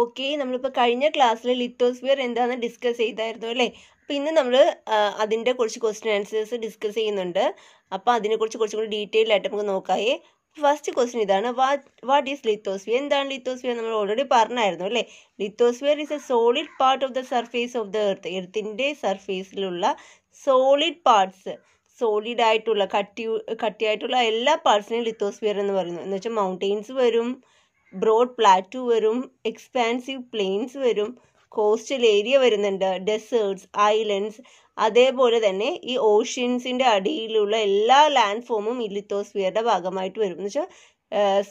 Okay നമ്മളിപ്പോൾ കഴിഞ്ഞ ക്ലാസ്സിൽ ലിത്തോസ്ഫിയർ എന്താണെന്ന് ഡിസ്കസ് ചെയ്തായിരുന്നു അല്ലേ അപ്പോൾ ഇന്ന് നമ്മൾ അതിൻ്റെ കുറച്ച് ക്വസ്റ്റ്യൻ ആൻസേഴ്സ് ഡിസ്കസ് ചെയ്യുന്നുണ്ട് അപ്പോൾ അതിനെക്കുറിച്ച് കുറച്ചും കൂടി ഡീറ്റെയിൽ ആയിട്ട് നമുക്ക് നോക്കായേ ഫസ്റ്റ് ക്വസ്റ്റ്യൻ ഇതാണ് വാട്ട് വാട്ട് ഈസ് ലിത്തോസ്ഫിയർ എന്താണ് ലിത്തോസ്ഫിയർ നമ്മൾ ഓൾറെഡി പറഞ്ഞായിരുന്നു അല്ലേ lithosphere is a solid part of the surface of the earth എർത്തിൻ്റെ സർഫേസിലുള്ള സോളിഡ് പാർട്സ് സോളിഡ് ആയിട്ടുള്ള കട്ടി കട്ടിയായിട്ടുള്ള എല്ലാ പാർട്സിനെയും ലിത്തോസ്ഫിയർ എന്ന് പറയുന്നു എന്ന് വെച്ചാൽ മൗണ്ടെയിൻസ് വരും ബ്രോഡ് പ്ലാറ്റു വരും എക്സ്പാൻസീവ് പ്ലെയിൻസ് വരും കോസ്റ്റൽ ഏരിയ വരുന്നുണ്ട് ഡെസേർട്സ് ഐലൻഡ്സ് അതേപോലെ തന്നെ ഈ ഓഷ്യൻസിൻ്റെ അടിയിലുള്ള എല്ലാ ലാൻഡ് ഫോമും ഈ ലിത്തോസ്ഫിയറിൻ്റെ ഭാഗമായിട്ട് വരും എന്ന് വെച്ചാൽ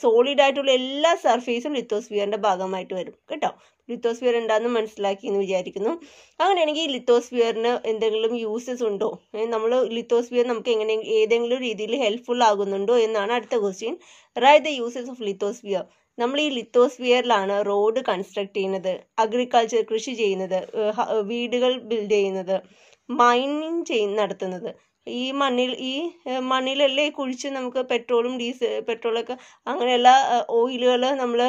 സോളിഡ് ആയിട്ടുള്ള എല്ലാ സർഫേസും ലിത്തോസ്ഫിയറിൻ്റെ ഭാഗമായിട്ട് വരും കേട്ടോ ലിത്തോസ്ഫിയർ എന്താണെന്ന് മനസ്സിലാക്കി എന്ന് വിചാരിക്കുന്നു അങ്ങനെയാണെങ്കിൽ ഈ ലിത്തോസ്ഫിയറിന് എന്തെങ്കിലും യൂസസ് ഉണ്ടോ നമ്മൾ ലിത്തോസ്ഫിയർ നമുക്ക് എങ്ങനെ ഏതെങ്കിലും രീതിയിൽ ഹെൽപ്ഫുൾ ആകുന്നുണ്ടോ എന്നാണ് അടുത്ത question write the uses of lithosphere നമ്മൾ ഈ ലിത്തോസ്ഫിയറിലാണ് റോഡ് കൺസ്ട്രക്ട് ചെയ്യുന്നത് അഗ്രികൾച്ചർ കൃഷി ചെയ്യുന്നത് വീടുകൾ ബിൽഡ് ചെയ്യുന്നത് മൈനിങ് ചെയ് നടത്തുന്നത് ഈ മണ്ണിൽ ഈ മണ്ണിലല്ലേ കുഴിച്ച് നമുക്ക് പെട്രോളും ഡീസൽ പെട്രോളൊക്കെ അങ്ങനെയുള്ള ഓയിലുകൾ നമ്മൾ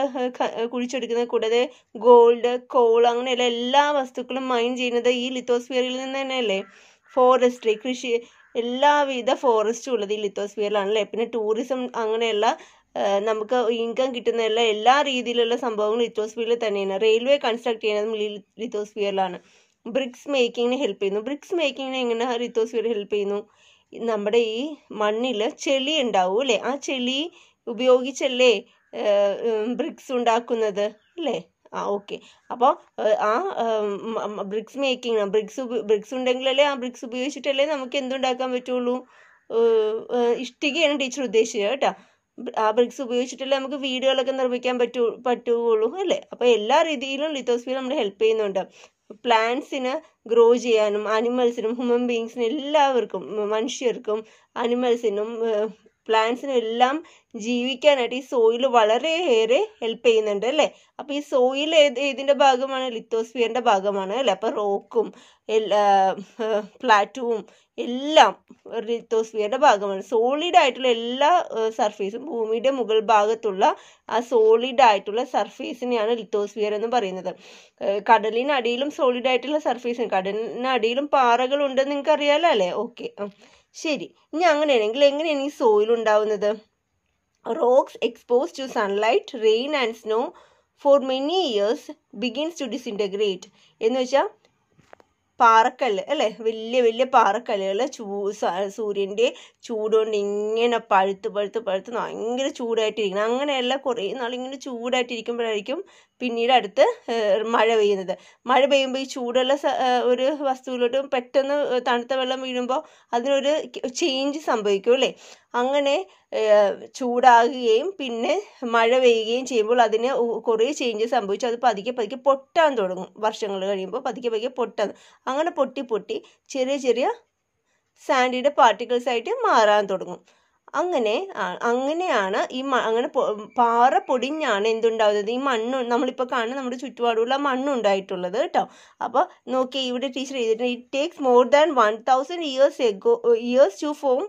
കുഴിച്ചെടുക്കുന്നത് കൂടാതെ ഗോൾഡ് കോൾ അങ്ങനെയുള്ള എല്ലാ വസ്തുക്കളും മൈൻ ചെയ്യുന്നത് ഈ ലിത്തോസ്ഫിയറിൽ നിന്ന് തന്നെയല്ലേ ഫോറസ്ട്രി കൃഷി എല്ലാവിധ ഫോറസ്റ്റും ഉള്ളത് ഈ ലിത്തോസ്ഫിയറിലാണല്ലേ അല്ലേ പിന്നെ ടൂറിസം അങ്ങനെയുള്ള നമുക്ക് ഇൻകം കിട്ടുന്ന എല്ലാ രീതിയിലുള്ള സംഭവങ്ങളും ലിത്തോസ്ഫിയറിൽ തന്നെയാണ് റെയിൽവേ കൺസ്ട്രക്ട് ചെയ്യുന്നതും ലിത്തോസ്ഫിയറിലാണ് ബ്രിക്സ് മേക്കിങ്ങിനെ ഹെൽപ്പ് ചെയ്യുന്നു ബ്രിക്സ് മേക്കിങ്ങിനെ എങ്ങനെ ലിത്തോസ്ഫിയർ ഹെൽപ്പ് ചെയ്യുന്നു നമ്മുടെ ഈ മണ്ണിൽ ചെളി ഉണ്ടാവും അല്ലേ ആ ചെളി ഉപയോഗിച്ചല്ലേ ബ്രിക്സ് ഉണ്ടാക്കുന്നത് അല്ലേ ആ ഓക്കെ അപ്പോൾ ആ ബ്രിക്സ് മേക്കിംഗ് ബ്രിക്സ് ബ്രിക്സ് ഉണ്ടെങ്കിലല്ലേ ആ ബ്രിക്സ് ഉപയോഗിച്ചിട്ടല്ലേ നമുക്ക് എന്തുണ്ടാക്കാൻ പറ്റുള്ളൂ ഇഷ്ടികയാണ് ടീച്ചർ ഉദ്ദേശിച്ചത് കേട്ടോ ആ ബ്രിക്സ് ഉപയോഗിച്ചിട്ടല്ലേ നമുക്ക് വീടുകളൊക്കെ നിർമ്മിക്കാൻ പറ്റൂ പറ്റുകയുള്ളൂ അല്ലേ അപ്പോൾ എല്ലാ രീതിയിലും ലിത്തോസ്ഫിയർ നമ്മൾ ഹെൽപ്പ് ചെയ്യുന്നുണ്ട് പ്ലാന്റ്സിന് ഗ്രോ ചെയ്യാനും അനിമൽസിനും ഹ്യൂമൻ ബീങ്സിനും എല്ലാവർക്കും മനുഷ്യർക്കും അനിമൽസിനും പ്ലാന്റ്സിനെല്ലാം ജീവിക്കാനായിട്ട് ഈ സോയിൽ വളരെയേറെ ഹെൽപ്പ് ചെയ്യുന്നുണ്ട് അല്ലേ അപ്പോൾ ഈ സോയിൽ ഏത് ഏതിൻ്റെ ഭാഗമാണ് ലിത്തോസ്ഫിയറിൻ്റെ ഭാഗമാണ് അല്ലേ അപ്പോൾ റോക്കും എല്ലാ പ്ലാറ്റുവും എല്ലാം ലിത്തോസ്ഫിയറിൻ്റെ ഭാഗമാണ് സോളിഡ് ആയിട്ടുള്ള എല്ലാ സർഫേസും ഭൂമിയുടെ മുകൾ ഭാഗത്തുള്ള ആ സോളിഡ് ആയിട്ടുള്ള സർഫേസിനെയാണ് ലിത്തോസ്ഫിയർ എന്ന് പറയുന്നത് കടലിനടിയിലും സോളിഡ് ആയിട്ടുള്ള സർഫേസിന് കടലിനടിയിലും പാറകളുണ്ടെന്ന് നിങ്ങൾക്ക് അറിയാലോ അല്ലേ ഓക്കെ ശരി ഇനി അങ്ങനെയാണെങ്കിൽ എങ്ങനെയാണ് ഈ സോയിൽ ഉണ്ടാവുന്നത് rocks expose to sunlight rain and snow for many years begins to disintegrate എന്ന് വെച്ചാൽ പാറക്കല്ല് അല്ലേ വലിയ വലിയ പാറക്കല്ലുകൾ ചൂ സൂര്യൻ്റെ ചൂടുകൊണ്ട് ഇങ്ങനെ പഴുത്ത് പഴുത്ത് പഴുത്ത് ഭയങ്കര ചൂടായിട്ടിരിക്കണം അങ്ങനെയല്ല കുറേ നാൾ ഇങ്ങനെ ചൂടായിട്ടിരിക്കുമ്പോഴായിരിക്കും പിന്നീട് അടുത്ത് മഴ പെയ്യുന്നത് മഴ പെയ്യുമ്പോൾ ഈ ചൂടുള്ള ഒരു വസ്തുവിലോട്ടും പെട്ടെന്ന് തണുത്ത വെള്ളം വീഴുമ്പോൾ അതിനൊരു ചേഞ്ച് സംഭവിക്കും അല്ലേ അങ്ങനെ ചൂടാകുകയും പിന്നെ മഴ പെയ്യുകയും ചെയ്യുമ്പോൾ അതിന് കുറേ ചേഞ്ച് സംഭവിച്ചു അത് പതുക്കെ പതുക്കെ പൊട്ടാൻ തുടങ്ങും വർഷങ്ങൾ കഴിയുമ്പോൾ പതുക്കെ പതുക്കെ പൊട്ടാൻ അങ്ങനെ പൊട്ടി പൊട്ടി ചെറിയ ചെറിയ സാൻഡിയുടെ പാർട്ടിക്കിൾസ് ആയിട്ട് മാറാൻ തുടങ്ങും അങ്ങനെ അങ്ങനെയാണ് ഈ അങ്ങനെ പാറ പൊടിഞ്ഞാണ് എന്തുണ്ടാവുന്നത് ഈ മണ്ണ് നമ്മളിപ്പോൾ കാണുന്ന നമ്മുടെ ചുറ്റുപാടുള്ള മണ്ണുണ്ടായിട്ടുള്ളത് കേട്ടോ അപ്പോൾ നോക്കി ഇവിടെ ടീച്ചർ ചെയ്തിട്ടുണ്ട് it takes more than one thousand years ago years to form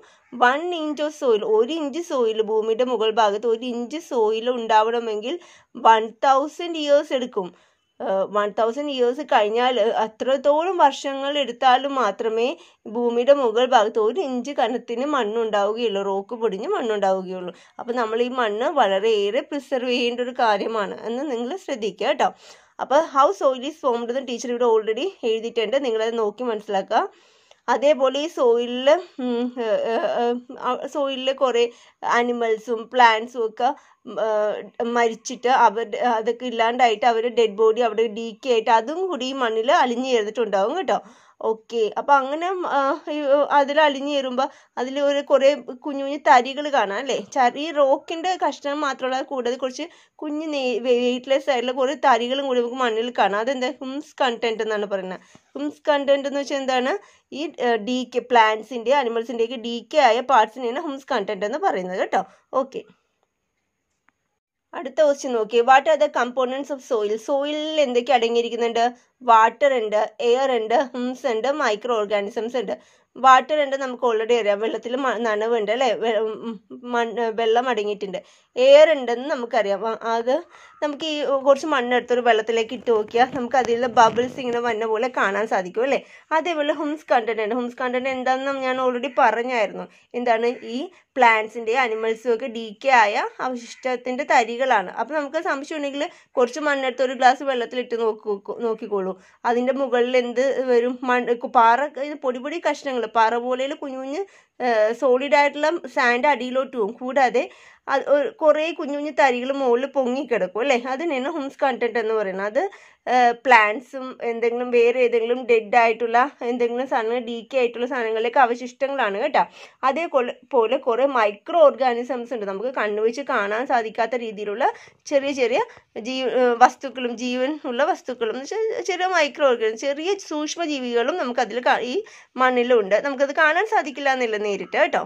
one inch of soil ഒരു ഇഞ്ച് സോയിൽ ഭൂമിയുടെ മുകൾ ഭാഗത്ത് ഒരു ഇഞ്ച് സോയിൽ ഉണ്ടാവണമെങ്കിൽ വൺ തൗസൻഡ് ഇയേഴ്സ് എടുക്കും വൺ തൗസൻഡ് ഇയേഴ്സ് കഴിഞ്ഞാൽ അത്രത്തോളം വർഷങ്ങൾ എടുത്താലും മാത്രമേ ഭൂമിയുടെ മുകൾ ഭാഗത്ത് ഒരു ഇഞ്ച് കനത്തിന് മണ്ണുണ്ടാവുകയുള്ളൂ റോക്ക് പൊടിഞ്ഞ് മണ്ണുണ്ടാവുകയുള്ളൂ അപ്പോൾ നമ്മൾ ഈ മണ്ണ് വളരെയേറെ പ്രിസർവ് ചെയ്യേണ്ട ഒരു കാര്യമാണ് എന്ന് നിങ്ങൾ ശ്രദ്ധിക്കുക കേട്ടോ അപ്പോൾ ഹൗ സോയിൽ ഈസ് ഫോംഡ് എന്ന് ടീച്ചർ ഇവിടെ ഓൾറെഡി എഴുതിയിട്ടുണ്ട് നിങ്ങളത് നോക്കി മനസ്സിലാക്കുക അതേപോലെ ഈ സോയിലിൽ സോയിലിൽ കുറേ ആനിമൽസും പ്ലാന്റ്സും ഒക്കെ മരിച്ചിട്ട് അവരുടെ അതൊക്കെ ഇല്ലാണ്ടായിട്ട് അവർ ഡെഡ് ബോഡി അവിടെ ഡീക്കേ ആയിട്ട് അതും കൂടി ഈ മണ്ണിൽ അലിഞ്ഞു ചേർന്നിട്ടുണ്ടാവും കേട്ടോ ഓക്കെ അപ്പോൾ അങ്ങനെ അതിൽ അലിഞ്ഞു ചേരുമ്പോൾ അതിൽ ഒരു കുറേ കുഞ്ഞു കുഞ്ഞു തരികൾ കാണാം അല്ലേ ഈ റോക്കിന്റെ കഷ്ണം മാത്രമല്ല കൂടാതെ കുറച്ച് കുഞ്ഞു വെയിറ്റ്ലെസ് ആയിട്ടുള്ള കുറേ തരികളും കൂടി നമുക്ക് മണ്ണിൽ കാണാം അതെന്താ ഹുംസ് കണ്ടന്റ് എന്നാണ് പറയുന്നത് ഹുംസ് കണ്ടന്റ് എന്ന് വെച്ചാൽ എന്താണ് ഈ ഡി കെ അനിമൽസിന്റെ ഒക്കെ ഡി കെ ആയ പാർട്സിനെയാണ് ഹുംസ് കണ്ടന്റ് എന്ന് പറയുന്നത് കേട്ടോ ഓക്കെ അടുത്ത ക്വസ്റ്റ്യൻ നോക്കി what are the components of soil സോയിലിൽ എന്തൊക്കെ അടങ്ങിയിരിക്കുന്നുണ്ട് വാട്ടർ ഉണ്ട് എയർ ഉണ്ട് ഹിംസ് ഉണ്ട് മൈക്രോ ഓർഗാനിസംസ് ഉണ്ട് വാട്ടർ ഉണ്ട് നമുക്ക് ഓൾറെഡി അറിയാം വെള്ളത്തിൽ നനവുണ്ട് അല്ലേ വെള്ളം അടങ്ങിയിട്ടുണ്ട് എയർ ഉണ്ടെന്ന് നമുക്കറിയാം അത് നമുക്ക് ഈ കുറച്ച് മണ്ണെടുത്തൊരു വെള്ളത്തിലേക്ക് ഇട്ട് നോക്കിയാൽ നമുക്ക് അതിലുള്ള ബബിൾസ് ഇങ്ങനെ വന്ന പോലെ കാണാൻ സാധിക്കും അല്ലേ അതേപോലെ ഹുംസ് കണ്ടന്റ് ഉണ്ട് ഹുംസ് കണ്ടന്റ് എന്താണെന്ന് ഞാൻ ഓൾറെഡി പറഞ്ഞായിരുന്നു എന്താണ് ഈ പ്ലാന്റ്സിൻ്റെയും അനിമൽസും ഒക്കെ ഡീക്കേ ആയ അവശിഷ്ടത്തിൻ്റെ തരികളാണ് അപ്പോൾ നമുക്ക് സംശയമുണ്ടെങ്കിൽ കുറച്ച് മണ്ണെടുത്ത് ഒരു ഗ്ലാസ് വെള്ളത്തിൽ നോക്കി നോക്കിക്കോളൂ അതിൻ്റെ മുകളിൽ എന്ത് വരും മണ്ണ് പാറ പൊടി പൊടി കഷ്ണങ്ങൾ പറ പോലെയുള്ള കുഞ്ഞു കുഞ്ഞ് സോളിഡ് ആയിട്ടുള്ള സാൻഡ് അടിയിലോട്ട് പോകും കൂടാതെ അത് കുറേ കുഞ്ഞു കുഞ്ഞു തരികൾ മുകളിൽ പൊങ്ങിക്കിടക്കും അല്ലേ അതിനാണ് ഹുംസ് കണ്ടന്റ് എന്ന് പറയുന്നത് അത് പ്ലാന്റ്സും എന്തെങ്കിലും വേറെ ഏതെങ്കിലും ഡെഡ് ആയിട്ടുള്ള എന്തെങ്കിലും സാധനങ്ങൾ കെ ആയിട്ടുള്ള സാധനങ്ങളിലേക്ക് അവശിഷ്ടങ്ങളാണ് കേട്ടോ അതേപോലെ പോലെ കുറേ മൈക്രോ ഓർഗാനിസംസ് ഉണ്ട് നമുക്ക് കണ്ണുവെച്ച് കാണാൻ സാധിക്കാത്ത രീതിയിലുള്ള ചെറിയ ചെറിയ ജീ വസ്തുക്കളും ജീവൻ ഉള്ള വസ്തുക്കളും ചെറിയ മൈക്രോ ഓർഗാനിസം ചെറിയ സൂക്ഷ്മജീവികളും നമുക്കതിൽ ഈ മണ്ണിലുണ്ട് നമുക്കത് കാണാൻ സാധിക്കില്ല എന്നില്ല നേരിട്ട് കേട്ടോ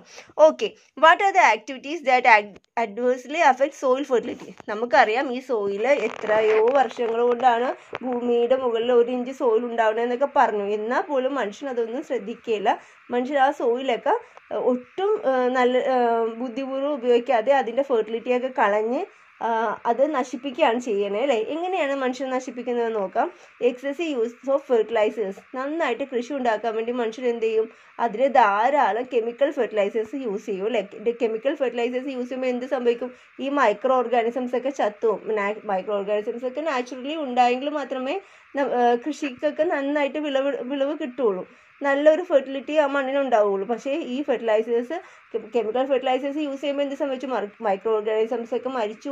okay what are the activities that adversely affect soil fertility നമുക്കറിയാം ഈ സോയിൽ എത്രയോ വർഷങ്ങൾ കൊണ്ടാണ് ഭൂമിയുടെ മുകളിൽ ഒരു ഇഞ്ച് സോയിൽ എന്നൊക്കെ പറഞ്ഞു എന്നാൽ പോലും മനുഷ്യൻ അതൊന്നും ശ്രദ്ധിക്കില്ല മനുഷ്യൻ ആ സോയിലൊക്കെ ഒട്ടും നല്ല ബുദ്ധിപൂർവ്വം ഉപയോഗിക്കാതെ അതിൻ്റെ ഫെർട്ടിലിറ്റിയൊക്കെ കളഞ്ഞ് അത് നശിപ്പിക്കുകയാണ് ചെയ്യണേ അല്ലേ എങ്ങനെയാണ് മനുഷ്യൻ നശിപ്പിക്കുന്നത് നോക്കാം എക്സസീവ് യൂസ് ഓഫ് ഫെർട്ടിലൈസേഴ്സ് നന്നായിട്ട് കൃഷി ഉണ്ടാക്കാൻ വേണ്ടി മനുഷ്യർ എന്ത് ചെയ്യും അതിൽ ധാരാളം കെമിക്കൽ ഫെർട്ടിലൈസേഴ്സ് യൂസ് ചെയ്യും അല്ലേ കെമിക്കൽ ഫെർട്ടിലൈസേഴ്സ് യൂസ് ചെയ്യുമ്പോൾ എന്ത് സംഭവിക്കും ഈ മൈക്രോ ഓർഗാനിസംസ് ഒക്കെ ചത്തും മൈക്രോ ഓർഗാനിസംസ് ഒക്കെ നാച്ചുറലി ഉണ്ടായെങ്കിൽ മാത്രമേ കൃഷിക്കൊക്കെ നന്നായിട്ട് വിളവ് വിളവ് കിട്ടുള്ളൂ നല്ലൊരു ഫെർട്ടിലിറ്റി ആ മണ്ണിനുണ്ടാവുള്ളൂ പക്ഷേ ഈ ഫെർട്ടിലൈസേഴ്സ് കെമിക്കൽ ഫെർട്ടിലൈസേഴ്സ് യൂസ് ചെയ്യുമ്പോൾ എന്ത് സംഭവിച്ചു മൈക്രോ ഓർഗാനിസംസ് ഒക്കെ മരിച്ചു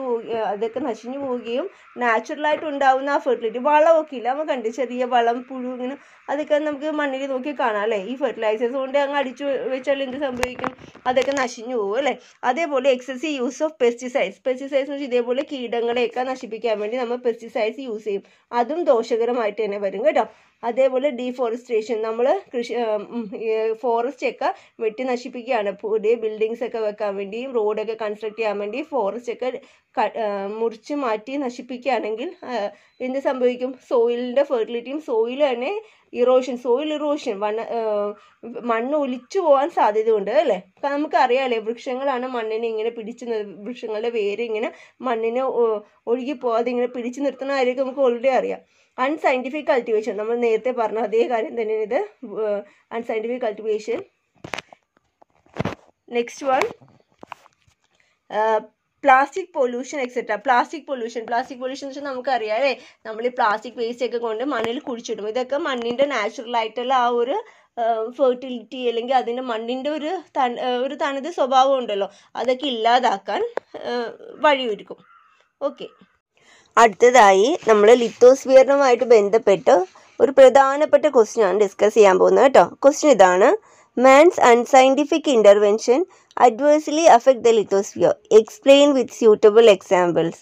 അതൊക്കെ നശിഞ്ഞു പോവുകയും നാച്ചുറലായിട്ട് ഉണ്ടാവുന്ന ആ ഫെർട്ടിലിറ്റി വളമൊക്കെ ഇല്ല നമ്മൾ കണ്ട് ചെറിയ വളം പുഴു ഇങ്ങനെ അതൊക്കെ നമുക്ക് മണ്ണിൽ നോക്കി കാണാം അല്ലേ ഈ ഫെർട്ടിലൈസേഴ്സ് കൊണ്ട് അങ്ങ് അടിച്ചു വെച്ചാൽ എന്ത് സംഭവിക്കും അതൊക്കെ നശിഞ്ഞു പോകും അല്ലേ അതേപോലെ excessive use of pesticides pesticides എന്ന് വെച്ചാൽ ഇതേപോലെ കീടങ്ങളെയൊക്കെ നശിപ്പിക്കാൻ വേണ്ടി നമ്മൾ പെസ്റ്റിസൈഡ്സ് യൂസ് ചെയ്യും അതും ദോഷകരമായിട്ട് തന്നെ വരും കേട്ടോ അതേപോലെ ഡീഫോറസ്ട്രേഷൻ നമ്മൾ കൃഷി ഫോറസ്റ്റ് ഒക്കെ വെട്ടി നശിപ്പിക്കുകയാണ് പുതിയ ബിൽഡിങ്സ് ഒക്കെ വെക്കാൻ വേണ്ടി റോഡൊക്കെ കൺസ്ട്രക്ട് ചെയ്യാൻ വേണ്ടി ഫോറസ്റ്റ് ഒക്കെ മുറിച്ച് മാറ്റി നശിപ്പിക്കുകയാണെങ്കിൽ എന്ത് സംഭവിക്കും സോയിലിൻ്റെ ഫെർട്ടിലിറ്റിയും സോയിൽ തന്നെ ഇറോഷൻ സോയിൽ ഇറോഷൻ മണ്ണ് മണ്ണ് ഒലിച്ചു പോകാൻ സാധ്യതയുണ്ട് അല്ലേ നമുക്ക് നമുക്കറിയാമല്ലേ വൃക്ഷങ്ങളാണ് മണ്ണിനെ ഇങ്ങനെ പിടിച്ചു വൃക്ഷങ്ങളുടെ വേര് ഇങ്ങനെ മണ്ണിനെ ഒഴുകി പോകാതെ ഇങ്ങനെ പിടിച്ചു നിർത്തുന്ന കാര്യമൊക്കെ നമുക്ക് ഓൾറെഡി അറിയാം അൺസയൻറ്റിഫിക് കൾട്ടിവേഷൻ നമ്മൾ നേരത്തെ പറഞ്ഞ അതേ കാര്യം തന്നെയാണ് ഇത് unscientific cultivation next one plastic pollution etcetera plastic pollution plastic pollution എന്ന് വെച്ചാൽ നമുക്കറിയാം അല്ലേ നമ്മൾ ഈ പ്ലാസ്റ്റിക് വേസ്റ്റ് ഒക്കെ കൊണ്ട് മണ്ണിൽ കുഴിച്ചിടും ഇതൊക്കെ മണ്ണിൻ്റെ നാച്ചുറലായിട്ടുള്ള ആ ഒരു ഫെർട്ടിലിറ്റി അല്ലെങ്കിൽ അതിൻ്റെ മണ്ണിൻ്റെ ഒരു തൺ ഒരു തനത് സ്വഭാവം ഉണ്ടല്ലോ അതൊക്കെ ഇല്ലാതാക്കാൻ വഴിയൊരുക്കും ഓക്കെ അടുത്തതായി നമ്മൾ ലിത്തോസ്ഫിയറിനുമായിട്ട് ബന്ധപ്പെട്ട് ഒരു പ്രധാനപ്പെട്ട ക്വസ്റ്റ്യൻ ആണ് ഡിസ്കസ് ചെയ്യാൻ പോകുന്നത് കേട്ടോ ക്വസ്റ്റ്യൻ ഇതാണ് man's unscientific intervention adversely affect the lithosphere explain with suitable examples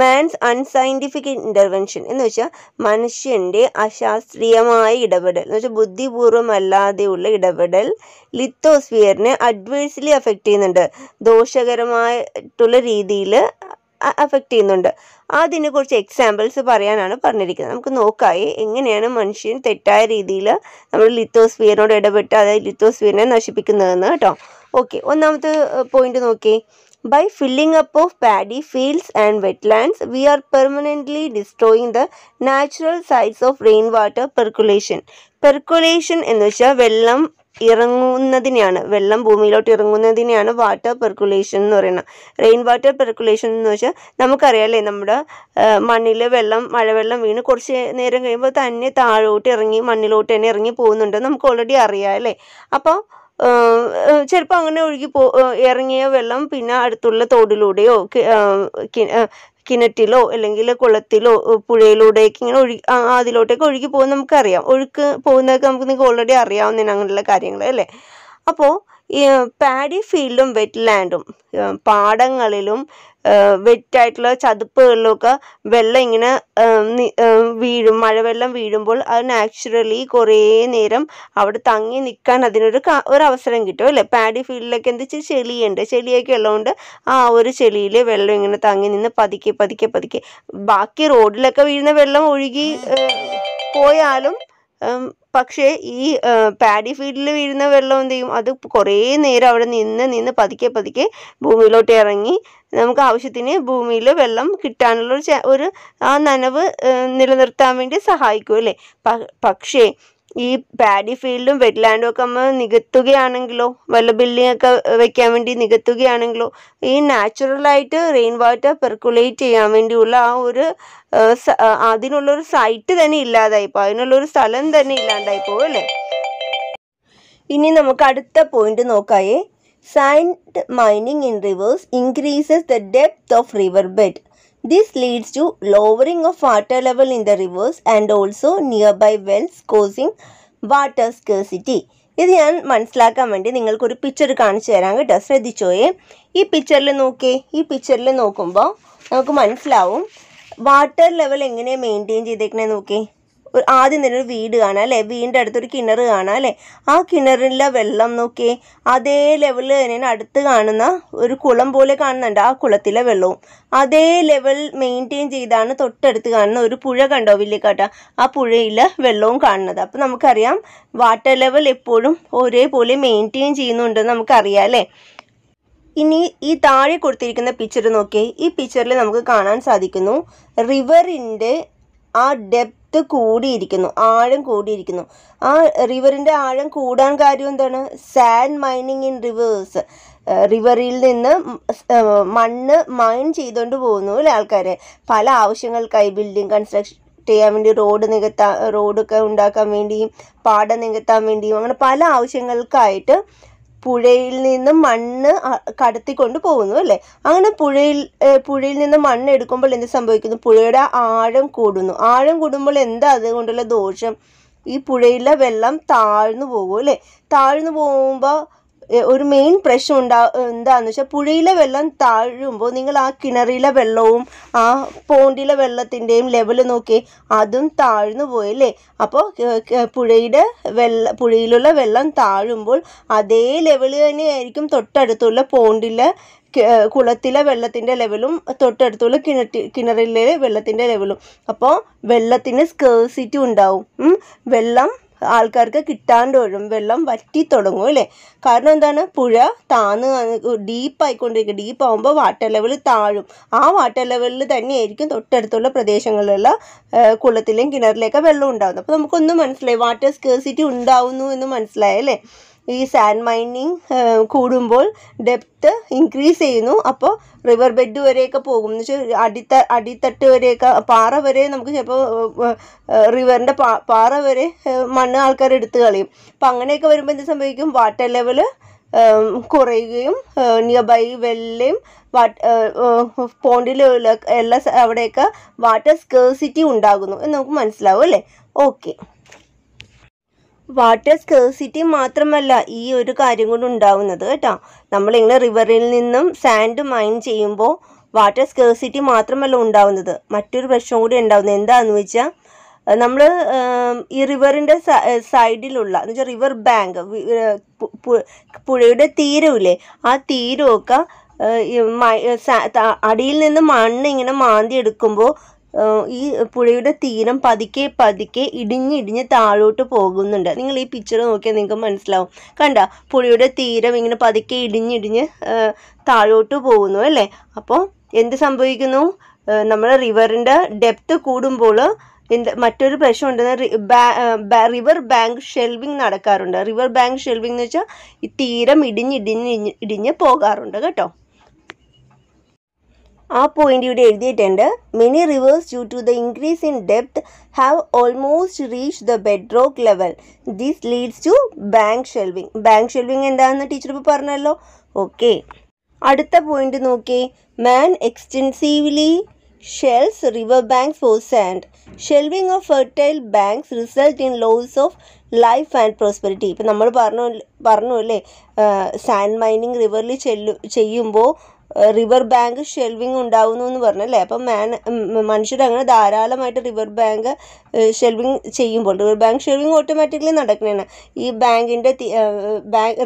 man's unscientific intervention എന്ന് വെച്ചാൽ മനുഷ്യൻ്റെ അശാസ്ത്രീയമായ ഇടപെടൽ എന്ന് വെച്ചാൽ ബുദ്ധിപൂർവ്വമല്ലാതെയുള്ള ഇടപെടൽ ലിത്തോസ്ഫിയറിനെ അഡ്വേഴ്സ്ലി അഫക്റ്റ് ചെയ്യുന്നുണ്ട് ദോഷകരമായിട്ടുള്ള രീതിയിൽ അഫക്റ്റ് ചെയ്യുന്നുണ്ട് കുറിച്ച് എക്സാമ്പിൾസ് പറയാനാണ് പറഞ്ഞിരിക്കുന്നത് നമുക്ക് നോക്കായി എങ്ങനെയാണ് മനുഷ്യൻ തെറ്റായ രീതിയിൽ നമ്മൾ ലിത്തോസ്ഫിയറിനോട് ഇടപെട്ട് അതായത് ലിത്തോസ്ഫിയറിനെ നശിപ്പിക്കുന്നതെന്ന് കേട്ടോ ഓക്കെ ഒന്നാമത്തെ പോയിന്റ് നോക്കി by filling up of paddy fields and wetlands we are permanently destroying the natural sites of rain water percolation percolation എന്ന് വെച്ചാൽ വെള്ളം ഇറങ്ങുന്നതിനെയാണ് വെള്ളം ഭൂമിയിലോട്ട് ഇറങ്ങുന്നതിനെയാണ് വാട്ടർ പെർക്കുലേഷൻ എന്ന് പറയുന്നത് റെയിൻ വാട്ടർ പെർക്കുലേഷൻ എന്ന് വെച്ചാൽ നമുക്കറിയാമല്ലേ നമ്മുടെ മണ്ണിൽ വെള്ളം മഴവെള്ളം വീണ് കുറച്ച് നേരം കഴിയുമ്പോൾ തന്നെ താഴോട്ട് ഇറങ്ങി മണ്ണിലോട്ട് തന്നെ ഇറങ്ങി പോകുന്നുണ്ട് നമുക്ക് ഓൾറെഡി അറിയാം അല്ലേ അപ്പോൾ ചിലപ്പോൾ അങ്ങനെ ഒഴുകി പോ ഇറങ്ങിയ വെള്ളം പിന്നെ അടുത്തുള്ള തോടിലൂടെയോ കിണറ്റിലോ അല്ലെങ്കിൽ കുളത്തിലോ പുഴയിലൂടെയൊക്കെ ഇങ്ങനെ ഒഴുകി അതിലോട്ടേക്ക് ഒഴുകി പോകുന്നത് നമുക്കറിയാം ഒഴുക്ക് പോകുന്നതൊക്കെ നമുക്ക് നിങ്ങൾക്ക് ഓൾറെഡി അറിയാവുന്നതാണ് അങ്ങനെയുള്ള കാര്യങ്ങൾ അല്ലേ അപ്പോൾ പാഡി ഫീൽഡും വെറ്റ് ലാൻഡും പാടങ്ങളിലും വെറ്റായിട്ടുള്ള ചതുപ്പുകളിലൊക്കെ വെള്ളം ഇങ്ങനെ വീഴും മഴവെള്ളം വീഴുമ്പോൾ അത് നാച്ചുറലി കുറേ നേരം അവിടെ തങ്ങി നിൽക്കാൻ അതിനൊരു ഒരു അവസരം കിട്ടും അല്ലേ പാഡി ഫീൽഡിലൊക്കെ എന്ത് വെച്ചാൽ ചെളിയുണ്ട് ചെളിയൊക്കെ ഉള്ളതുകൊണ്ട് ആ ഒരു ചെളിയിൽ വെള്ളം ഇങ്ങനെ തങ്ങി നിന്ന് പതുക്കെ പതുക്കെ പതുക്കെ ബാക്കി റോഡിലൊക്കെ വീഴുന്ന വെള്ളം ഒഴുകി പോയാലും പക്ഷേ ഈ പാഡി ഫീൽഡിൽ വീഴുന്ന വെള്ളം എന്ത് ചെയ്യും അത് കുറേ നേരം അവിടെ നിന്ന് നിന്ന് പതുക്കെ പതുക്കെ ഭൂമിയിലോട്ട് ഇറങ്ങി നമുക്ക് ആവശ്യത്തിന് ഭൂമിയിൽ വെള്ളം കിട്ടാനുള്ള ഒരു ഒരു ആ നനവ് നിലനിർത്താൻ വേണ്ടി സഹായിക്കും അല്ലേ പക്ഷേ ഈ പാഡി ഫീൽഡും വെറ്റ്ലാൻഡും ഒക്കെ നമ്മൾ നികത്തുകയാണെങ്കിലോ വല്ല ബിൽഡിംഗ് ഒക്കെ വെക്കാൻ വേണ്ടി നികത്തുകയാണെങ്കിലോ ഈ നാച്ചുറലായിട്ട് റെയിൻ വാട്ടർ പെർക്കുലേറ്റ് ചെയ്യാൻ വേണ്ടിയുള്ള ആ ഒരു അതിനുള്ളൊരു സൈറ്റ് തന്നെ ഇല്ലാതായിപ്പോ അതിനുള്ളൊരു സ്ഥലം തന്നെ ഇല്ലാണ്ടായിപ്പോ അല്ലേ ഇനി നമുക്ക് അടുത്ത പോയിന്റ് നോക്കായേ sand mining in rivers increases the depth of river bed This leads to lowering of water level in the rivers and also nearby wells causing water scarcity. ഇത് ഞാൻ മനസ്സിലാക്കാൻ വേണ്ടി നിങ്ങൾക്കൊരു പിക്ചർ കാണിച്ചു തരാം കേട്ടോ ശ്രദ്ധിച്ചോയെ ഈ പിക്ചറിൽ നോക്കേ ഈ പിക്ചറിൽ നോക്കുമ്പോൾ നമുക്ക് മനസ്സിലാവും വാട്ടർ ലെവൽ എങ്ങനെ മെയിൻറ്റെയിൻ ചെയ്തേക്കണേ നോക്കേ ഒരു ആദ്യം തന്നെ ഒരു വീട് കാണാം അല്ലേ വീടിൻ്റെ അടുത്തൊരു കിണർ കാണാം അല്ലേ ആ കിണറിലെ വെള്ളം നോക്കി അതേ ലെവലിൽ തന്നെയാണ് അടുത്ത് കാണുന്ന ഒരു കുളം പോലെ കാണുന്നുണ്ട് ആ കുളത്തിലെ വെള്ളവും അതേ ലെവൽ മെയിൻറ്റെയിൻ ചെയ്താണ് തൊട്ടടുത്ത് കാണുന്ന ഒരു പുഴ കണ്ടോ വില്ലിക്കാട്ട ആ പുഴയിലെ വെള്ളവും കാണുന്നത് അപ്പോൾ നമുക്കറിയാം വാട്ടർ ലെവൽ എപ്പോഴും ഒരേപോലെ മെയിൻറ്റെയിൻ ചെയ്യുന്നുണ്ടെന്ന് നമുക്കറിയാം അല്ലേ ഇനി ഈ താഴെ കൊടുത്തിരിക്കുന്ന പിക്ചർ നോക്കിയേ ഈ പിക്ചറിൽ നമുക്ക് കാണാൻ സാധിക്കുന്നു റിവറിൻ്റെ ആ ഡെപ്ത് ഡെപ്ത് കൂടിയിരിക്കുന്നു ആഴം കൂടിയിരിക്കുന്നു ആ റിവറിൻ്റെ ആഴം കൂടാൻ കാര്യം എന്താണ് സാൻഡ് മൈനിങ് ഇൻ റിവേഴ്സ് റിവറിൽ നിന്ന് മണ്ണ് മൈൻ ചെയ്തുകൊണ്ട് പോകുന്നു അല്ലേ ആൾക്കാർ പല ആവശ്യങ്ങൾക്കായി ബിൽഡിംഗ് കൺസ്ട്രക്ഷൻ ചെയ്യാൻ വേണ്ടി റോഡ് നികത്താൻ റോഡൊക്കെ ഉണ്ടാക്കാൻ വേണ്ടിയും പാടം നികത്താൻ വേണ്ടിയും അങ്ങനെ പല ആവശ്യങ്ങൾക്കായിട്ട് പുഴയിൽ നിന്ന് മണ്ണ് കടത്തിക്കൊണ്ട് പോകുന്നു അല്ലേ അങ്ങനെ പുഴയിൽ പുഴയിൽ നിന്ന് മണ്ണ് എടുക്കുമ്പോൾ എന്ത് സംഭവിക്കുന്നു പുഴയുടെ ആഴം കൂടുന്നു ആഴം കൂടുമ്പോൾ എന്താ അതുകൊണ്ടുള്ള ദോഷം ഈ പുഴയിലെ വെള്ളം താഴ്ന്നു പോകും അല്ലേ താഴ്ന്നു പോകുമ്പോൾ ഒരു മെയിൻ പ്രശ്നം ഉണ്ടാ എന്താണെന്ന് വെച്ചാൽ പുഴയിലെ വെള്ളം താഴുമ്പോൾ നിങ്ങൾ ആ കിണറിലെ വെള്ളവും ആ പോണ്ടിലെ വെള്ളത്തിൻ്റെയും ലെവൽ നോക്കി അതും താഴ്ന്നു പോയല്ലേ അപ്പോൾ പുഴയുടെ വെള്ള പുഴയിലുള്ള വെള്ളം താഴുമ്പോൾ അതേ ലെവൽ തന്നെയായിരിക്കും തൊട്ടടുത്തുള്ള പോണ്ടിലെ കുളത്തിലെ വെള്ളത്തിൻ്റെ ലെവലും തൊട്ടടുത്തുള്ള കിണറ്റി കിണറിലെ വെള്ളത്തിൻ്റെ ലെവലും അപ്പോൾ വെള്ളത്തിന് സ്കേഴ്സിറ്റി ഉണ്ടാവും വെള്ളം ആൾക്കാർക്ക് കിട്ടാണ്ട് വരും വെള്ളം വറ്റി തുടങ്ങും അല്ലേ കാരണം എന്താണ് പുഴ താന്ന് ഡീപ്പായിക്കൊണ്ടിരിക്കും ഡീപ്പാവുമ്പോൾ വാട്ടർ ലെവൽ താഴും ആ വാട്ടർ ലെവലിൽ തന്നെയായിരിക്കും തൊട്ടടുത്തുള്ള പ്രദേശങ്ങളിലുള്ള കുളത്തിലും കിണറിലെയൊക്കെ വെള്ളം ഉണ്ടാകുന്നത് അപ്പോൾ നമുക്കൊന്നും മനസ്സിലായി വാട്ടർ സ്കേഴ്സിറ്റി ഉണ്ടാവുന്നു എന്ന് മനസ്സിലായല്ലേ ഈ സാൻഡ് മൈനിങ് കൂടുമ്പോൾ ഡെപ്ത്ത് ഇൻക്രീസ് ചെയ്യുന്നു അപ്പോൾ റിവർ ബെഡ് വരെയൊക്കെ പോകും എന്ന് വെച്ചാൽ അടിത്ത അടിത്തട്ട് വരെയൊക്കെ പാറ വരെ നമുക്ക് ചിലപ്പോൾ റിവറിൻ്റെ പാറ വരെ മണ്ണ് ആൾക്കാർ എടുത്തു കളയും അപ്പം അങ്ങനെയൊക്കെ വരുമ്പോൾ എന്ത് സംഭവിക്കും വാട്ടർ ലെവൽ കുറയുകയും നിയർ ബൈ വാട്ട് പോണ്ടിലുള്ള എല്ലാ അവിടെയൊക്കെ വാട്ടർ സ്കേഴ്സിറ്റി ഉണ്ടാകുന്നു എന്ന് നമുക്ക് മനസ്സിലാവും അല്ലേ ഓക്കെ വാട്ടർ സ്കേഴ്സിറ്റി മാത്രമല്ല ഈ ഒരു കാര്യം കൊണ്ട് ഉണ്ടാവുന്നത് കേട്ടോ നമ്മളിങ്ങനെ റിവറിൽ നിന്നും സാൻഡ് മൈൻ ചെയ്യുമ്പോൾ വാട്ടർ സ്കേഴ്സിറ്റി മാത്രമല്ല ഉണ്ടാവുന്നത് മറ്റൊരു പ്രശ്നം കൂടി ഉണ്ടാവുന്നത് എന്താണെന്ന് വെച്ചാൽ നമ്മൾ ഈ റിവറിൻ്റെ സൈഡിലുള്ള എന്ന് വെച്ചാൽ റിവർ ബാങ്ക് പുഴയുടെ തീരമില്ലേ ആ തീരമൊക്കെ അടിയിൽ നിന്ന് മണ്ണ് ഇങ്ങനെ മാന്തി എടുക്കുമ്പോൾ ഈ പുഴയുടെ തീരം പതുക്കെ പതുക്കെ ഇടിഞ്ഞിടിഞ്ഞ് താഴോട്ട് പോകുന്നുണ്ട് നിങ്ങൾ ഈ പിക്ചർ നോക്കിയാൽ നിങ്ങൾക്ക് മനസ്സിലാവും കണ്ട പുഴയുടെ തീരം ഇങ്ങനെ പതുക്കെ ഇടിഞ്ഞിടിഞ്ഞ് താഴോട്ട് പോകുന്നു അല്ലേ അപ്പോൾ എന്ത് സംഭവിക്കുന്നു നമ്മുടെ റിവറിൻ്റെ ഡെപ്ത് കൂടുമ്പോൾ എന്ത് മറ്റൊരു പ്രശ്നം ഉണ്ടെന്ന് റിവർ ബാങ്ക് ഷെൽവിങ് നടക്കാറുണ്ട് റിവർ ബാങ്ക് ഷെൽവിങ് എന്ന് വെച്ചാൽ ഈ തീരം ഇടിഞ്ഞിടിഞ്ഞ് ഇടിഞ്ഞ് പോകാറുണ്ട് കേട്ടോ ആ പോയിന്റ് ഇവിടെ എഴുതിയിട്ടുണ്ട് many rivers due to the increase in depth have almost reach the bedrock level this leads to bank shelving bank shelving എന്താണെന്ന് ടീച്ചർ ഇപ്പോൾ പറഞ്ഞല്ലോ ഓക്കെ അടുത്ത പോയിന്റ് നോക്കി man extensively shells river bank for sand shelving of fertile banks result in loss of life and prosperity ഇപ്പം നമ്മൾ പറഞ്ഞു പറഞ്ഞു അല്ലേ സാൻഡ് മൈനിങ് റിവറിൽ ചെല്ലു ചെയ്യുമ്പോൾ റിവർ ബാങ്ക് ഷെൽവിങ് ഉണ്ടാവുന്നു എന്ന് പറഞ്ഞല്ലേ അപ്പം മാൻ അങ്ങനെ ധാരാളമായിട്ട് റിവർ ബാങ്ക് ഷെൽവിങ് ചെയ്യുമ്പോൾ റിവർ ബാങ്ക് ഷെൽവിങ് ഓട്ടോമാറ്റിക്കലി നടക്കുന്നതാണ് ഈ ബാങ്കിൻ്റെ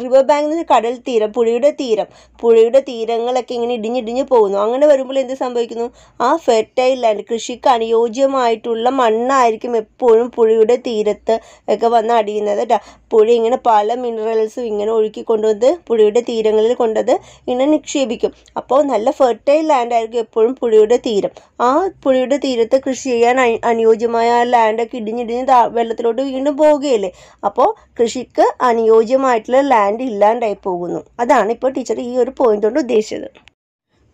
റിവർ ബാങ്ക് കടൽ തീരം പുഴയുടെ തീരം പുഴയുടെ തീരങ്ങളൊക്കെ ഇങ്ങനെ ഇടിഞ്ഞിടിഞ്ഞ് പോകുന്നു അങ്ങനെ വരുമ്പോൾ എന്ത് സംഭവിക്കുന്നു ആ ഫെർട്ടൈൽ ലാൻഡ് കൃഷിക്ക് അനുയോജ്യമായിട്ടുള്ള മണ്ണായിരിക്കും എപ്പോഴും പുഴയുടെ തീരത്ത് ഒക്കെ വന്ന് അടിയുന്നത് പുഴ ഇങ്ങനെ പല മിനറൽസും ഇങ്ങനെ ഒഴുക്കി കൊണ്ടുവന്ന് പുഴയുടെ തീരങ്ങളിൽ കൊണ്ടത് ഇങ്ങനെ നിക്ഷേപിക്കും അപ്പോൾ നല്ല ഫെർട്ടൈൽ ലാൻഡായിരിക്കും എപ്പോഴും പുഴയുടെ തീരം ആ പുഴയുടെ തീരത്ത് കൃഷി ചെയ്യാൻ അനുയോജ്യമായ ആ ലാൻഡൊക്കെ ഇടിഞ്ഞിടിഞ്ഞ് വെള്ളത്തിലോട്ട് വീണ്ടും പോവുകയല്ലേ അപ്പോൾ കൃഷിക്ക് അനുയോജ്യമായിട്ടുള്ള ലാൻഡ് ഇല്ലാണ്ടായി പോകുന്നു അതാണ് ഇപ്പോൾ ടീച്ചർ ഈ ഒരു പോയിന്റ് കൊണ്ട് ഉദ്ദേശിച്ചത്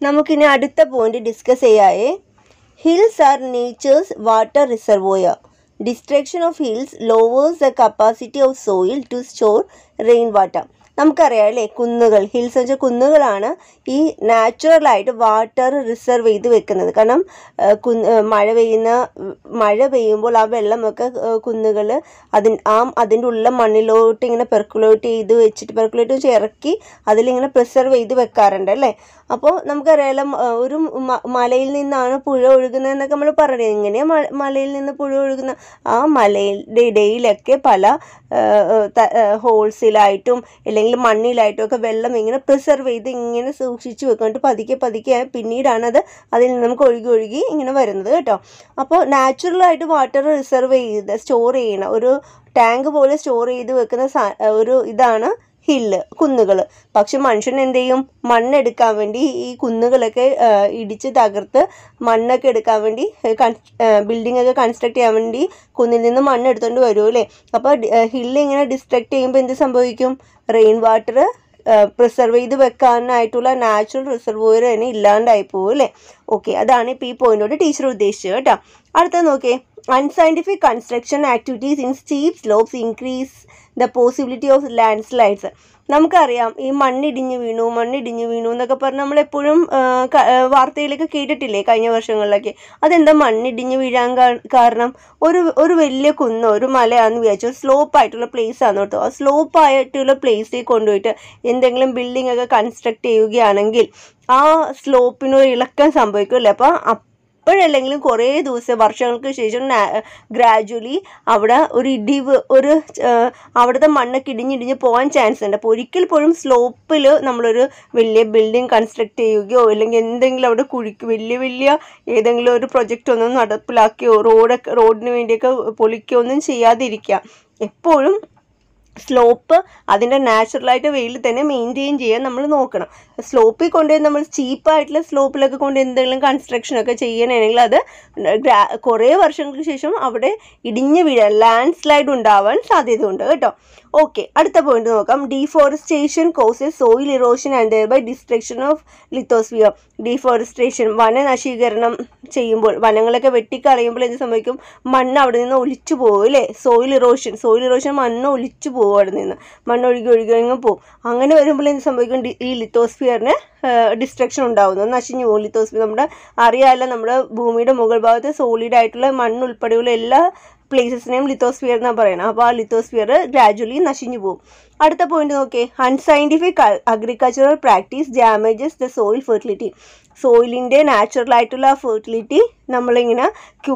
നമുക്കിനി അടുത്ത പോയിന്റ് ഡിസ്കസ് ചെയ്യായേ hills are nature's water reservoir destruction of hills lowers the capacity of soil to store rain water നമുക്കറിയാം അല്ലേ കുന്നുകൾ ഹിൽസ് എന്ന് വെച്ചാൽ കുന്നുകളാണ് ഈ നാച്ചുറലായിട്ട് വാട്ടർ റിസർവ് ചെയ്ത് വെക്കുന്നത് കാരണം മഴ പെയ്യുന്ന മഴ പെയ്യുമ്പോൾ ആ വെള്ളമൊക്കെ കുന്നുകൾ അതിൻ ആ അതിൻ്റെ ഉള്ള മണ്ണിലോട്ട് ഇങ്ങനെ പെർക്കുലേറ്റ് ചെയ്ത് വെച്ചിട്ട് പെർക്കുലേറ്റ് വെച്ച് ഇറക്കി അതിലിങ്ങനെ പ്രിസർവ് ചെയ്ത് വെക്കാറുണ്ട് അല്ലേ അപ്പോൾ നമുക്കറിയാലോ ഒരു മലയിൽ നിന്നാണ് പുഴ ഒഴുകുന്നതെന്നൊക്കെ നമ്മൾ പറഞ്ഞു ഇങ്ങനെ മലയിൽ നിന്ന് പുഴ ഒഴുകുന്ന ആ മലയുടെ ഇടയിലൊക്കെ പല ഹോൾസിലായിട്ടും അല്ലെങ്കിൽ മണ്ണിലായിട്ടും ഒക്കെ വെള്ളം ഇങ്ങനെ പ്രിസർവ് ചെയ്ത് ഇങ്ങനെ സൂക്ഷിച്ചു വെക്കാണ്ട് പതുക്കെ പതുക്കെ പിന്നീടാണ് അത് അതിൽ നിന്ന് നമുക്ക് ഒഴുകി ഒഴുകി ഇങ്ങനെ വരുന്നത് കേട്ടോ അപ്പോൾ നാച്ചുറലായിട്ട് വാട്ടർ റിസർവ് ചെയ്ത് സ്റ്റോർ ചെയ്യണം ഒരു ടാങ്ക് പോലെ സ്റ്റോർ ചെയ്ത് വെക്കുന്ന ഒരു ഇതാണ് ഹില്ല് കുന്നുകൾ പക്ഷെ മനുഷ്യൻ എന്ത് ചെയ്യും മണ്ണെടുക്കാൻ വേണ്ടി ഈ കുന്നുകളൊക്കെ ഇടിച്ച് തകർത്ത് മണ്ണൊക്കെ എടുക്കാൻ വേണ്ടി ബിൽഡിംഗ് ഒക്കെ കൺസ്ട്രക്ട് ചെയ്യാൻ വേണ്ടി കുന്നിൽ നിന്ന് മണ്ണ് എടുത്തുകൊണ്ട് വരും അല്ലേ അപ്പോൾ ഹില്ല് ഇങ്ങനെ ഡിസ്ട്രക്ട് ചെയ്യുമ്പോൾ എന്ത് സംഭവിക്കും റെയിൻ വാട്ടർ പ്രിസർവ് ചെയ്ത് വെക്കാനായിട്ടുള്ള നാച്ചുറൽ റിസർവോയർ തന്നെ ഇല്ലാണ്ടായി പോകും അല്ലേ ഓക്കെ അതാണ് ഇപ്പോൾ ഈ പോയിന്റോട് ടീച്ചർ ഉദ്ദേശിച്ചത് കേട്ടോ അടുത്തത് നോക്കിയേ unscientific construction activities in steep slopes increase the possibility of landslides നമുക്കറിയാം ഈ മണ്ണിടിഞ്ഞു വീണു മണ്ണിടിഞ്ഞു വീണു എന്നൊക്കെ പറഞ്ഞ് നമ്മളെപ്പോഴും വാർത്തയിലൊക്കെ കേട്ടിട്ടില്ലേ കഴിഞ്ഞ വർഷങ്ങളിലൊക്കെ അതെന്താ മണ്ണിടിഞ്ഞു വീഴാൻ കാരണം ഒരു ഒരു വലിയ കുന്നോ ഒരു മലയാണെന്ന് വിചാരിച്ചു ഒരു സ്ലോപ്പ് ആയിട്ടുള്ള പ്ലേസ് ആണെന്ന് കേട്ടോ ആ സ്ലോപ്പ് ആയിട്ടുള്ള പ്ലേസിൽ കൊണ്ടുപോയിട്ട് എന്തെങ്കിലും ബിൽഡിംഗ് ഒക്കെ കൺസ്ട്രക്ട് ചെയ്യുകയാണെങ്കിൽ ആ സ്ലോപ്പിനൊരു ഇളക്കം അല്ലേ അപ്പോൾ അപ്പോഴല്ലെങ്കിലും കുറേ ദിവസം വർഷങ്ങൾക്ക് ശേഷം ഗ്രാജുവലി അവിടെ ഒരു ഇടിവ് ഒരു അവിടുത്തെ മണ്ണൊക്കെ ഇടിഞ്ഞിടിഞ്ഞ് പോകാൻ ചാൻസ് ഉണ്ട് അപ്പോൾ ഒരിക്കൽ പോലും സ്ലോപ്പിൽ നമ്മളൊരു വലിയ ബിൽഡിംഗ് കൺസ്ട്രക്ട് ചെയ്യുകയോ അല്ലെങ്കിൽ എന്തെങ്കിലും അവിടെ കുഴിക്ക് വലിയ വലിയ ഏതെങ്കിലും ഒരു പ്രൊജക്റ്റ് ഒന്നും നടപ്പിലാക്കിയോ റോഡൊക്കെ റോഡിന് വേണ്ടിയൊക്കെ പൊളിക്കുകയോ ഒന്നും ചെയ്യാതിരിക്കുക എപ്പോഴും സ്ലോപ്പ് അതിൻ്റെ നാച്ചുറലായിട്ട് വെയിൽ തന്നെ മെയിൻറ്റെയിൻ ചെയ്യാൻ നമ്മൾ നോക്കണം സ്ലോപ്പിൽ കൊണ്ടുപോയി നമ്മൾ ചീപ്പായിട്ടുള്ള സ്ലോപ്പിലൊക്കെ കൊണ്ട് എന്തെങ്കിലും കൺസ്ട്രക്ഷനൊക്കെ ചെയ്യാനാണെങ്കിൽ അത് കുറേ വർഷങ്ങൾക്ക് ശേഷം അവിടെ ഇടിഞ്ഞു വീഴാൻ ലാൻഡ് സ്ലൈഡ് ഉണ്ടാവാൻ സാധ്യതയുണ്ട് കേട്ടോ ഓക്കെ അടുത്ത പോയിന്റ് നോക്കാം deforestation causes soil erosion and by destruction of lithosphere deforestation വനനശീകരണം ചെയ്യുമ്പോൾ വനങ്ങളൊക്കെ വെട്ടിക്കളയുമ്പോൾ എന്ത് സംഭവിക്കും മണ്ണ് അവിടെ നിന്ന് ഒലിച്ചു പോകും അല്ലേ സോയിൽ ഇറോഷൻ സോയിൽ ഇറോഷൻ മണ്ണ് ഒലിച്ചു പോകും അവിടെ നിന്ന് മണ്ണ് ഒഴുകി ഒഴുകി ഒഴുകി പോകും അങ്ങനെ വരുമ്പോൾ എന്ത് സംഭവിക്കും ഈ ലിത്തോസ്ഫിയറിന് ഡിസ്ട്രക്ഷൻ ഉണ്ടാകുന്നു നശിഞ്ഞു പോകും ലിത്തോസ്ഫിയർ നമ്മുടെ അറിയാമല്ലോ നമ്മുടെ ഭൂമിയുടെ മുകൾ ഭാഗത്ത് സോളിഡ് ആയിട്ടുള്ള മണ്ണ് ഉൾപ്പെടെയുള്ള എല്ലാ പ്ലേസസിനെയും ലിത്തോസ്ഫിയർ എന്നാണ് പറയുന്നത് അപ്പോൾ ആ ലിത്തോസ്ഫിയർ ഗ്രാജുവലി നശിഞ്ഞു പോകും അടുത്ത പോയിന്റ് നോക്കേ unscientific agricultural practice damages the soil fertility സോയിലിൻ്റെ നാച്ചുറലായിട്ടുള്ള ഫെർട്ടിലിറ്റി നമ്മളിങ്ങനെ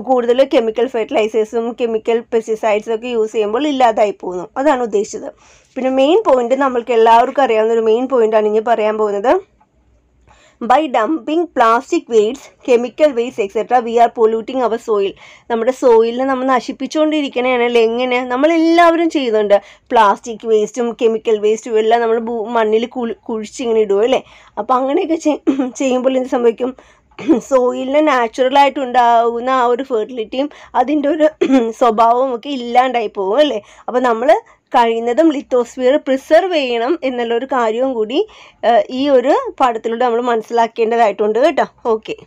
കൂടുതൽ കെമിക്കൽ ഫെർട്ടിലൈസേഴ്സും കെമിക്കൽ പെസ്റ്റിസൈഡ്സും ഒക്കെ യൂസ് ചെയ്യുമ്പോൾ ഇല്ലാതായി പോകുന്നു അതാണ് ഉദ്ദേശിച്ചത് പിന്നെ മെയിൻ പോയിന്റ് നമ്മൾക്ക് എല്ലാവർക്കും അറിയാവുന്ന ഒരു മെയിൻ പോയിന്റാണ് ഇനി പറയാൻ പോകുന്നത് by dumping plastic waste chemical waste etcetera we are polluting our soil നമ്മുടെ സോയിലിനെ നമ്മൾ നശിപ്പിച്ചുകൊണ്ടിരിക്കണേണല്ലോ എങ്ങനെ നമ്മളെല്ലാവരും ചെയ്യുന്നുണ്ട് പ്ലാസ്റ്റിക് വേസ്റ്റും കെമിക്കൽ വേസ്റ്റും എല്ലാം നമ്മൾ ഭൂ മണ്ണിൽ ഇങ്ങനെ കുഴിച്ചിങ്ങനെ അല്ലേ അപ്പോൾ അങ്ങനെയൊക്കെ ചെയ്യുമ്പോൾ എന്ത് സംഭവിക്കും സോയിലിന് നാച്ചുറലായിട്ട് ഉണ്ടാകുന്ന ആ ഒരു ഫെർട്ടിലിറ്റിയും അതിൻ്റെ ഒരു സ്വഭാവവും ഒക്കെ ഇല്ലാണ്ടായി പോകും അല്ലേ അപ്പോൾ നമ്മൾ കഴിയുന്നതും ലിത്തോസ്ഫിയർ പ്രിസർവ് ചെയ്യണം എന്നുള്ളൊരു കാര്യവും കൂടി ഈ ഒരു പാഠത്തിലൂടെ നമ്മൾ മനസ്സിലാക്കേണ്ടതായിട്ടുണ്ട് കേട്ടോ ഓക്കെ